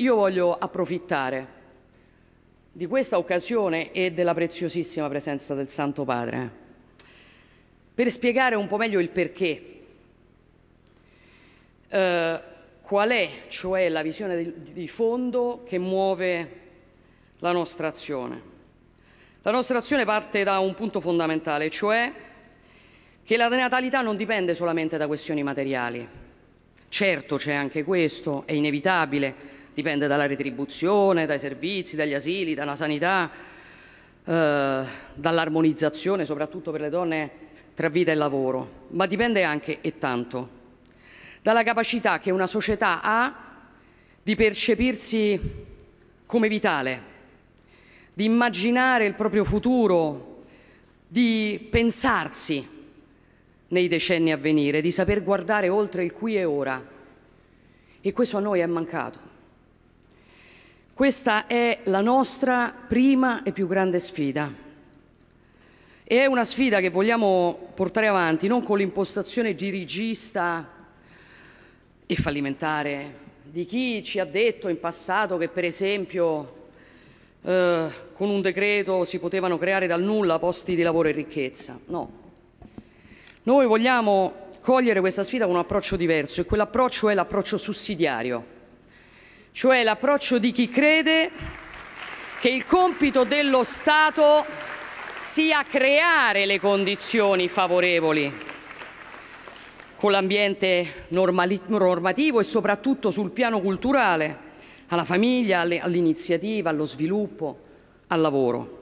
Io voglio approfittare di questa occasione e della preziosissima presenza del Santo Padre per spiegare un po' meglio il perché, eh, qual è cioè la visione di, di fondo che muove la nostra azione. La nostra azione parte da un punto fondamentale, cioè che la natalità non dipende solamente da questioni materiali. Certo c'è anche questo, è inevitabile, dipende dalla retribuzione, dai servizi, dagli asili, dalla sanità, eh, dall'armonizzazione soprattutto per le donne tra vita e lavoro, ma dipende anche e tanto dalla capacità che una società ha di percepirsi come vitale, di immaginare il proprio futuro, di pensarsi nei decenni a venire, di saper guardare oltre il qui e ora. E questo a noi è mancato. Questa è la nostra prima e più grande sfida. E è una sfida che vogliamo portare avanti non con l'impostazione dirigista e fallimentare di chi ci ha detto in passato che per esempio eh, con un decreto si potevano creare dal nulla posti di lavoro e ricchezza. No. Noi vogliamo cogliere questa sfida con un approccio diverso e quell'approccio è l'approccio sussidiario cioè l'approccio di chi crede che il compito dello Stato sia creare le condizioni favorevoli con l'ambiente normativo e soprattutto sul piano culturale, alla famiglia, all'iniziativa, allo sviluppo, al lavoro.